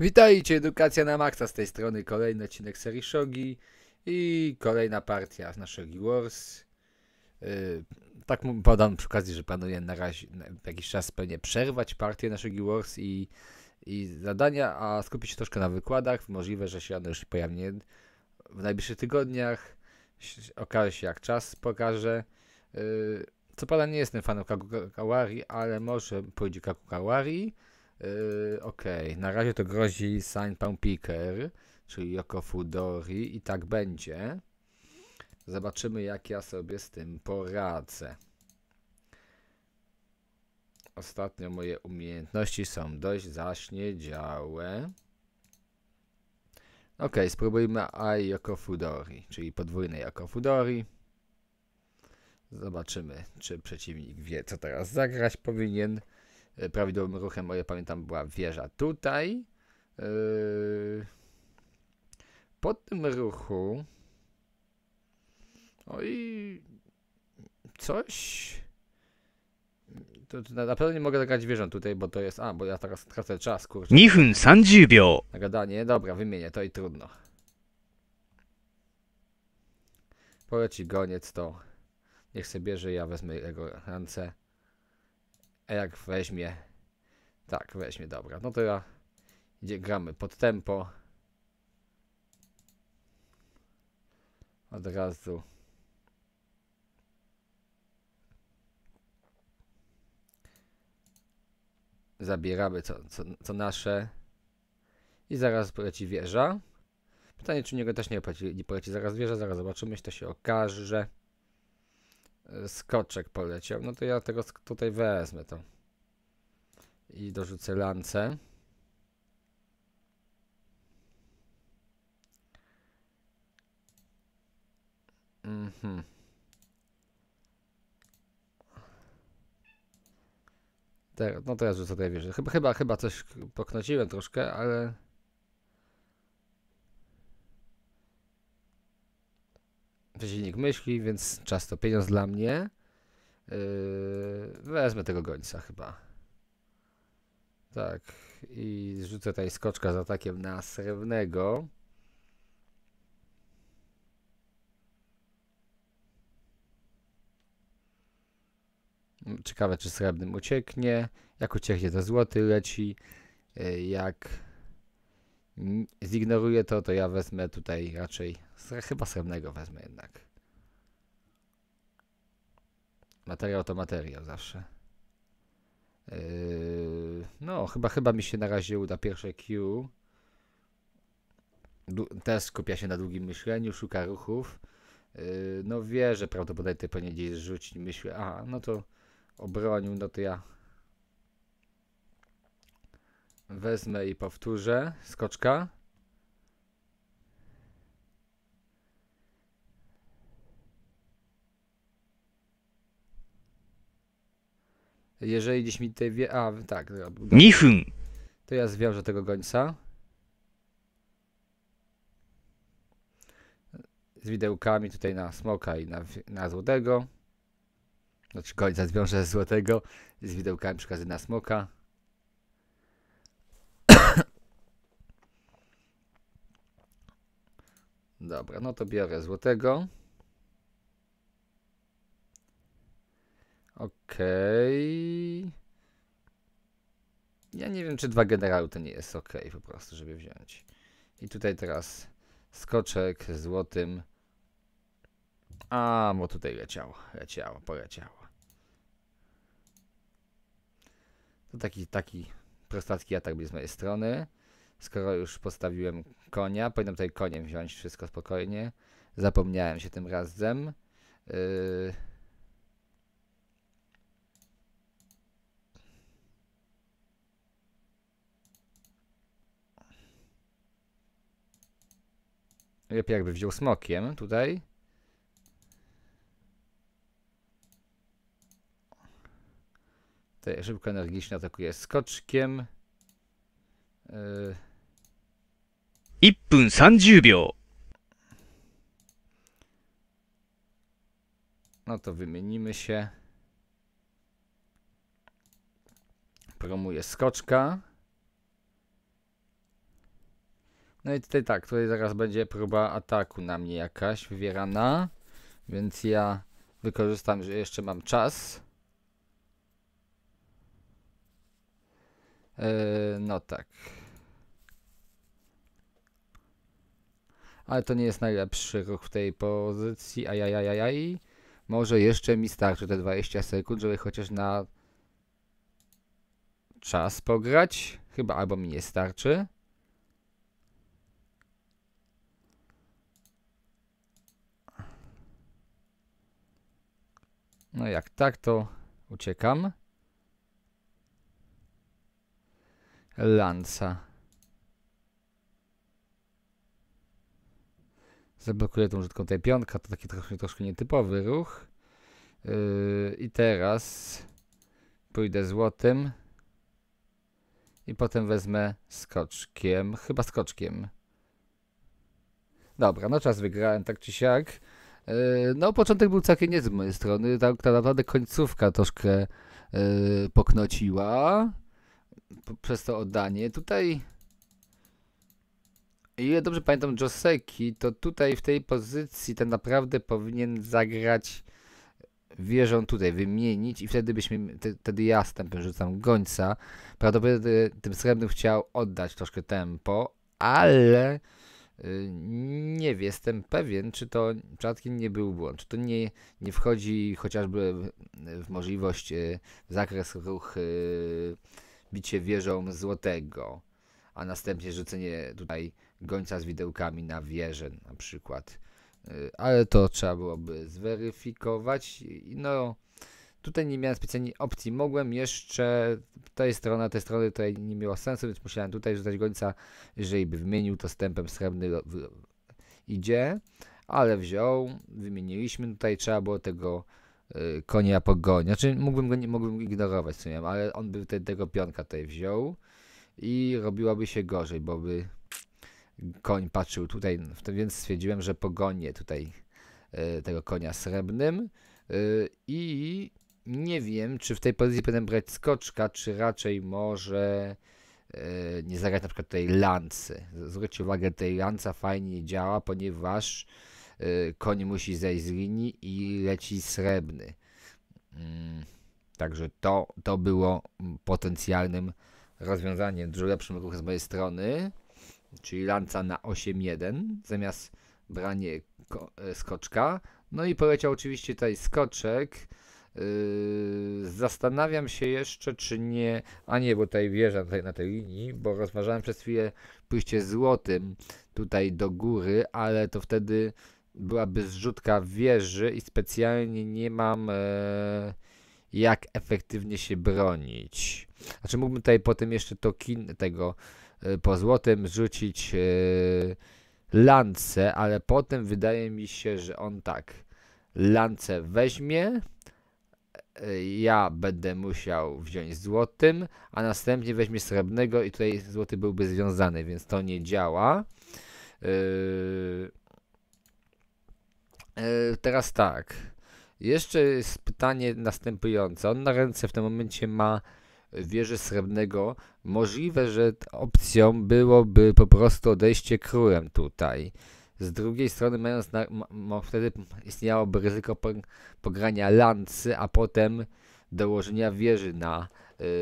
Witajcie, Edukacja na Maxa z tej strony, kolejny odcinek serii Shogi i kolejna partia z naszego Wars. Yy, tak podam przy okazji, że planuję na razie na jakiś czas pewnie przerwać partię na Wars i, i zadania, a skupić się troszkę na wykładach. Możliwe, że się one już pojawią w najbliższych tygodniach. Okaże się jak czas pokaże. Yy, co prawda nie jestem fanem Kakukawari, ale może pójdzie Kakukawari. Kakukawari Yy, Okej, okay. na razie to grozi Sainpaun Picker, czyli Yoko Fudori i tak będzie. Zobaczymy jak ja sobie z tym poradzę. Ostatnio moje umiejętności są dość zaśniedziałe. Ok, spróbujmy Ai Fudori, czyli Yoko Fudori. Zobaczymy, czy przeciwnik wie, co teraz zagrać powinien. E, prawidłowym ruchem, o ile pamiętam, była wieża tutaj. E, po tym ruchu. Oj. No coś. To, to na, pewno nie mogę zagrać wieżą tutaj, bo to jest. A, bo ja teraz tracę czas, kurczę. 2分30秒. Na gadanie, dobra, wymienię to i trudno. Poleci goniec to. Niech sobie bierze, ja wezmę jego ręce jak weźmie. Tak, weźmie, dobra. No to ja gdzie gramy pod tempo. Od razu. Zabieramy co, co, co nasze. I zaraz poleci wieża. Pytanie, czy niego też nie poleci, nie poleci zaraz wieża. Zaraz zobaczymy, jeśli to się okaże skoczek poleciał, no to ja tego tutaj wezmę to i dorzucę lance. Mhm. No teraz rzucę tej wieży. Chyba, chyba, chyba coś poknociłem troszkę, ale... przeciwnik myśli, więc czas to pieniądz dla mnie. Yy, wezmę tego gońca chyba. Tak. I rzucę tutaj skoczka z atakiem na srebrnego. Mm, ciekawe, czy srebrnym ucieknie. Jak ucieknie, to złoty leci. Yy, jak Mm, zignoruję to, to ja wezmę tutaj raczej, chyba srebrnego wezmę jednak. Materiał to materiał zawsze. Yy, no, chyba, chyba mi się na razie uda pierwsze Q. Du też skupia się na długim myśleniu, szuka ruchów. Yy, no wie, że prawdopodobnie ty powinien gdzieś rzucić myśl. A, no to obronił, no to ja Wezmę i powtórzę. Skoczka. Jeżeli gdzieś mi tutaj wie... A, tak. Nihun! To ja zwiążę tego gońca. Z widełkami tutaj na smoka i na, na złotego. Znaczy gońca zwiążę z złotego. Z widełkami przekazy na smoka. Dobra, no to biorę złotego. Okej. Okay. Ja nie wiem, czy dwa generały to nie jest ok, po prostu, żeby wziąć. I tutaj teraz skoczek złotym. A, bo tutaj leciało, leciało, poleciało. To taki, taki prostacki atak z mojej strony skoro już postawiłem konia, powinienem tutaj koniem wziąć wszystko spokojnie. Zapomniałem się tym razem. Yy... Lepiej jakby wziął smokiem tutaj. Tutaj szybko energicznie atakuje skoczkiem. Yy... 1分30秒。No to wymienimy się. Promuję skoczka. No i tutaj tak, tutaj zaraz będzie próba ataku na mnie jakaś wywierana. Więc ja wykorzystam, że jeszcze mam czas. Yy, no tak. ale to nie jest najlepszy ruch w tej pozycji. Ajajajajaj. Może jeszcze mi starczy te 20 sekund, żeby chociaż na czas pograć. Chyba albo mi nie starczy. No jak tak, to uciekam. Lanza. Zablokuje tą użytką tutaj pionka, to taki troszkę, troszkę nietypowy ruch. Yy, I teraz pójdę złotym. I potem wezmę skoczkiem, chyba skoczkiem. Dobra, no czas wygrałem tak czy siak. Yy, no początek był całkiem niezły z mojej strony, ta tak naprawdę końcówka troszkę yy, poknociła przez to oddanie. Tutaj ile dobrze pamiętam Joseki, to tutaj w tej pozycji ten tak naprawdę powinien zagrać wieżą tutaj, wymienić i wtedy byśmy, wtedy ja stępem rzucam gońca. Prawdopodobnie tym srebrnym chciał oddać troszkę tempo, ale y, nie wiem, jestem pewien, czy to przypadkiem nie był błąd, czy to nie, nie wchodzi chociażby w, w możliwość, w y, zakres ruch y, bicie wieżą złotego a następnie rzucenie tutaj gońca z widełkami na wieżę na przykład. Y, ale to trzeba byłoby zweryfikować. No, tutaj nie miałem specjalnie opcji. Mogłem jeszcze, tej strona, tej strony tutaj nie miało sensu, więc musiałem tutaj rzucać gońca. Jeżeli by wymienił, to stępem srebrny idzie, ale wziął, wymieniliśmy. Tutaj trzeba było tego y, konia pogoni. Znaczy mógłbym go, nie, mógłbym ignorować w ale on by te, tego pionka tutaj wziął i robiłoby się gorzej, bo by koń patrzył tutaj, więc stwierdziłem, że pogonię tutaj e, tego konia srebrnym e, i nie wiem, czy w tej pozycji będę brać skoczka, czy raczej może e, nie zagrać na przykład tej lancy. Zwróćcie uwagę, tej lanca fajnie działa, ponieważ koń musi zejść z linii i leci srebrny. Mm, także to, to było potencjalnym rozwiązanie dużo lepszym ruchem z mojej strony, czyli lanca na 8-1 zamiast branie e, skoczka. No i poleciał oczywiście tutaj skoczek. Yy, zastanawiam się jeszcze, czy nie. A nie, bo tutaj wieża tutaj na tej linii, bo rozważałem przez chwilę pójście złotym tutaj do góry, ale to wtedy byłaby zrzutka wieży i specjalnie nie mam. E, jak efektywnie się bronić. Znaczy mógłbym tutaj potem jeszcze to kin tego y, po złotym rzucić yy, lance, ale potem wydaje mi się, że on tak lance weźmie, y, ja będę musiał wziąć złotym, a następnie weźmie srebrnego i tutaj złoty byłby związany, więc to nie działa. Yy... Yy, teraz tak. Jeszcze jest pytanie następujące. On na ręce w tym momencie ma e, wieżę srebrnego. Możliwe, że opcją byłoby po prostu odejście królem tutaj. Z drugiej strony, mając na, ma, wtedy istniałoby ryzyko pogrania lancy, a potem dołożenia wieży na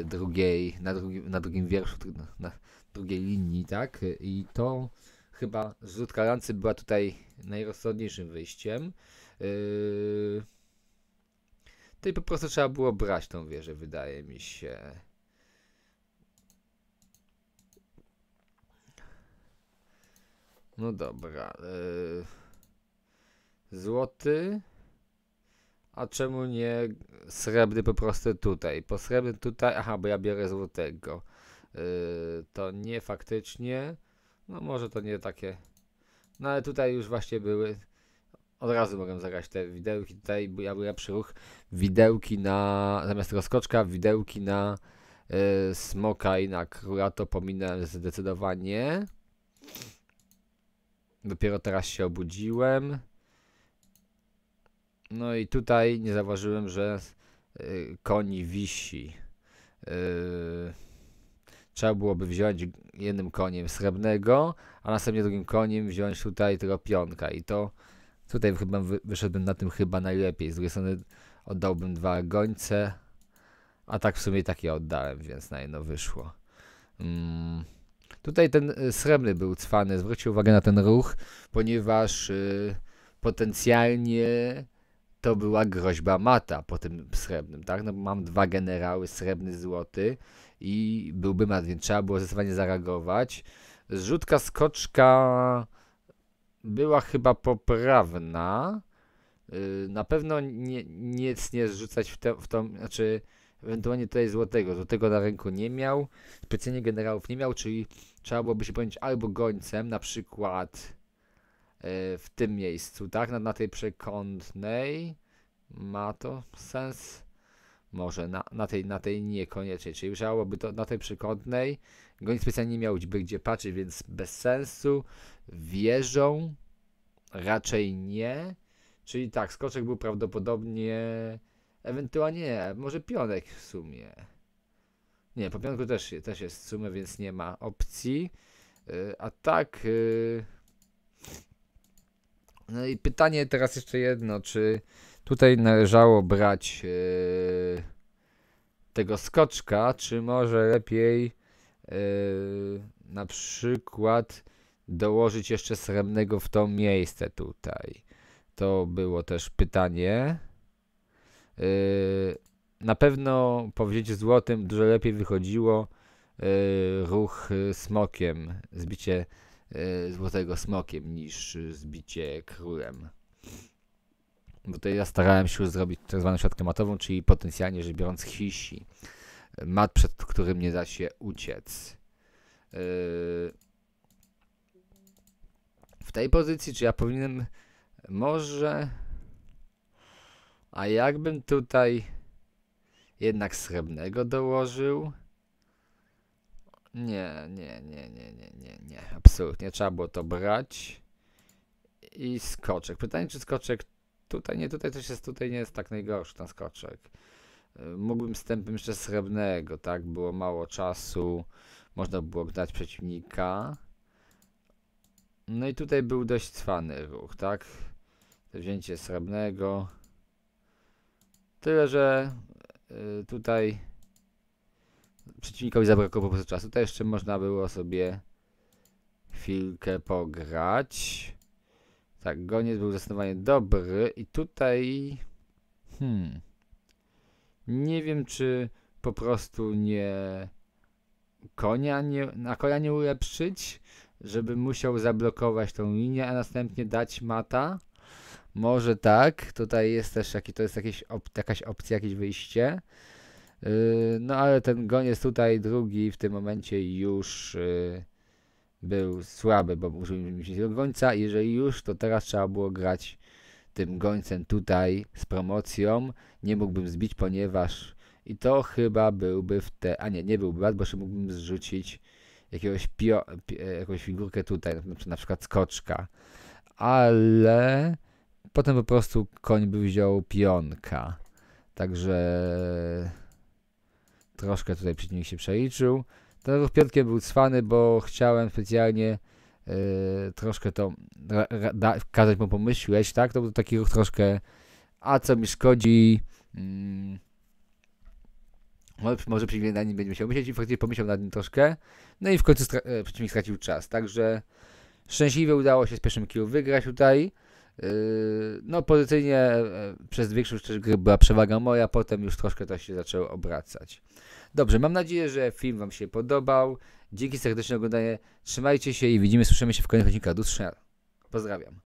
y, drugiej, na, drugi, na drugim wierszu, na drugiej linii, tak? I to chyba zrzutka lancy była tutaj najrozsądniejszym wyjściem. Yy... Tutaj po prostu trzeba było brać tą wieżę, wydaje mi się. No dobra. E, złoty. A czemu nie srebrny po prostu tutaj? Po srebrny tutaj, aha, bo ja biorę złotego. E, to nie faktycznie. No może to nie takie. No ale tutaj już właśnie były od razu mogę zagrać te widełki tutaj, bo ja, ja przyruch widełki na, zamiast tego skoczka widełki na y, smoka i na króla, to pominąłem zdecydowanie. Dopiero teraz się obudziłem. No i tutaj nie zauważyłem, że y, e, koni wisi. E, trzeba byłoby wziąć jednym koniem srebrnego, a następnie drugim koniem wziąć tutaj tego pionka i to Tutaj chyba wyszedłbym na tym chyba najlepiej. Z drugiej strony oddałbym dwa gońce, a tak w sumie takie oddałem, więc na jedno wyszło. Mm. Tutaj ten y, srebrny był cwany, zwróćcie uwagę na ten ruch, ponieważ y, potencjalnie to była groźba mata po tym srebrnym, tak? No mam dwa generały, srebrny, złoty i byłby mat, więc trzeba było zdecydowanie zareagować. Zrzutka skoczka była chyba poprawna. Y, na pewno nie, nic nie zrzucać w, te, w tą, znaczy ewentualnie tutaj złotego. Złotego na rynku nie miał, specjalnie generałów nie miał, czyli trzeba byłoby się powiedzieć albo gońcem, na przykład y, w tym miejscu, tak? Na, na tej przekątnej ma to sens? Może na, na, tej, na tej niekoniecznie, czyli trzeba byłoby to na tej przekątnej. Goń specjalnie nie miał być gdzie patrzeć, więc bez sensu wierzą, raczej nie. Czyli tak, skoczek był prawdopodobnie, ewentualnie, nie, może pionek w sumie. Nie, po pionku też, też jest w sumie, więc nie ma opcji. Y, a tak... Y, no i pytanie teraz jeszcze jedno, czy tutaj należało brać y, tego skoczka, czy może lepiej na przykład dołożyć jeszcze srebrnego w to miejsce tutaj. To było też pytanie. Yy, na pewno powiedzieć złotym dużo lepiej wychodziło yy, ruch smokiem, zbicie yy, złotego smokiem niż zbicie królem. Bo tutaj ja starałem się zrobić tak zwaną siatkę matową, czyli potencjalnie rzecz biorąc hisi. Mat, przed którym nie da się uciec. Yy, w tej pozycji, czy ja powinienem może... A jakbym tutaj jednak srebrnego dołożył? Nie, nie, nie, nie, nie, nie, nie. Absolutnie trzeba było to brać. I skoczek. Pytanie, czy skoczek tutaj, nie, tutaj też jest, tutaj nie jest tak najgorszy ten skoczek. E, mógłbym z jeszcze srebrnego, tak? Było mało czasu. Można było grać przeciwnika. No i tutaj był dość cwany ruch, tak? Wzięcie srebrnego. Tyle, że y, tutaj przeciwnikowi zabrakło po prostu czasu. Tutaj jeszcze można było sobie chwilkę pograć. Tak, goniec był zdecydowanie dobry i tutaj... Hmm... Nie wiem, czy po prostu nie... Konia nie... Na konia nie ulepszyć, żeby musiał zablokować tą linię, a następnie dać mata. Może tak, tutaj jest też jaki, to jest jakieś op jakaś opcja, jakieś wyjście. Yy, no ale ten goniec tutaj drugi w tym momencie już yy, był słaby, bo użyliśmy tego gońca. Jeżeli już, to teraz trzeba było grać tym gońcem tutaj z promocją. Nie mógłbym zbić, ponieważ i to chyba byłby w te... A nie, nie byłby bo się mógłbym zrzucić jakiegoś pio, e, jakąś figurkę tutaj, na przykład skoczka, ale potem po prostu koń by wziął pionka. Także troszkę tutaj przeciwnik się przeliczył. Ten ruch piątkiem był cwany, bo chciałem specjalnie e, troszkę to ra, ra, da, kazać mu pomyśleć, tak? To był taki ruch troszkę, a co mi szkodzi. Yy, może przeciwnik na nim będzie musiał myśleć i faktycznie pomyślał nad nim troszkę. No i w końcu stra- e, przeciwnik stracił czas. Także szczęśliwie udało się z pierwszym kiju wygrać tutaj. Yy, no, pozycyjnie e, przez większość też gry była przewaga moja, potem już troszkę to się zaczęło obracać. Dobrze, mam nadzieję, że film Wam się podobał. Dzięki serdecznie oglądanie. Trzymajcie się i widzimy, słyszymy się w kolejnych odcinkach. Do Pozdrawiam.